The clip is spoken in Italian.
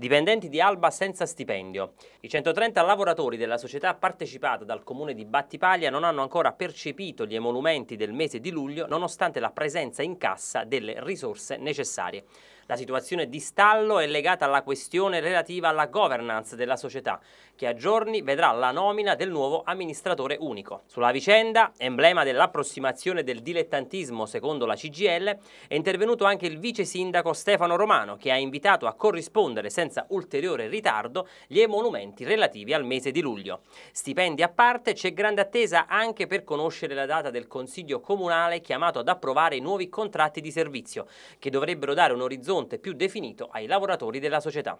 dipendenti di Alba senza stipendio. I 130 lavoratori della società partecipata dal comune di Battipaglia non hanno ancora percepito gli emolumenti del mese di luglio nonostante la presenza in cassa delle risorse necessarie. La situazione di stallo è legata alla questione relativa alla governance della società, che a giorni vedrà la nomina del nuovo amministratore unico. Sulla vicenda, emblema dell'approssimazione del dilettantismo secondo la CGL, è intervenuto anche il vice sindaco Stefano Romano, che ha invitato a corrispondere senza ulteriore ritardo gli emolumenti relativi al mese di luglio. Stipendi a parte, c'è grande attesa anche per conoscere la data del Consiglio Comunale chiamato ad approvare i nuovi contratti di servizio, che dovrebbero dare un orizzonte monte più definito ai lavoratori della società.